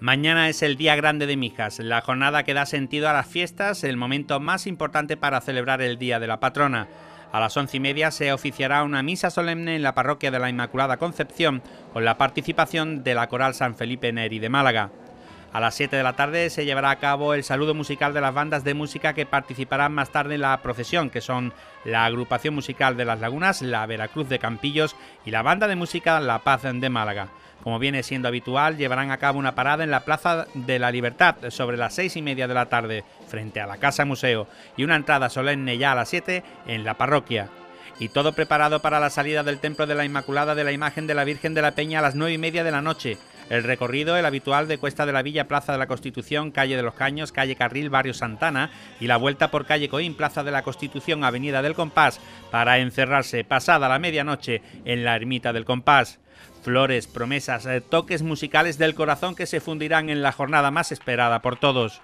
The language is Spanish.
Mañana es el día grande de Mijas, la jornada que da sentido a las fiestas, el momento más importante para celebrar el Día de la Patrona. A las once y media se oficiará una misa solemne en la parroquia de la Inmaculada Concepción con la participación de la Coral San Felipe Neri de Málaga. A las 7 de la tarde se llevará a cabo el saludo musical de las bandas de música que participarán más tarde en la procesión, que son la agrupación musical de Las Lagunas, la Veracruz de Campillos y la banda de música La Paz de Málaga. Como viene siendo habitual, llevarán a cabo una parada en la Plaza de la Libertad sobre las seis y media de la tarde, frente a la Casa Museo, y una entrada solemne ya a las 7 en la parroquia y todo preparado para la salida del Templo de la Inmaculada de la imagen de la Virgen de la Peña a las nueve y media de la noche. El recorrido, el habitual de Cuesta de la Villa, Plaza de la Constitución, Calle de los Caños, Calle Carril, Barrio Santana y la vuelta por Calle Coín, Plaza de la Constitución, Avenida del Compás, para encerrarse pasada la medianoche en la Ermita del Compás. Flores, promesas, eh, toques musicales del corazón que se fundirán en la jornada más esperada por todos.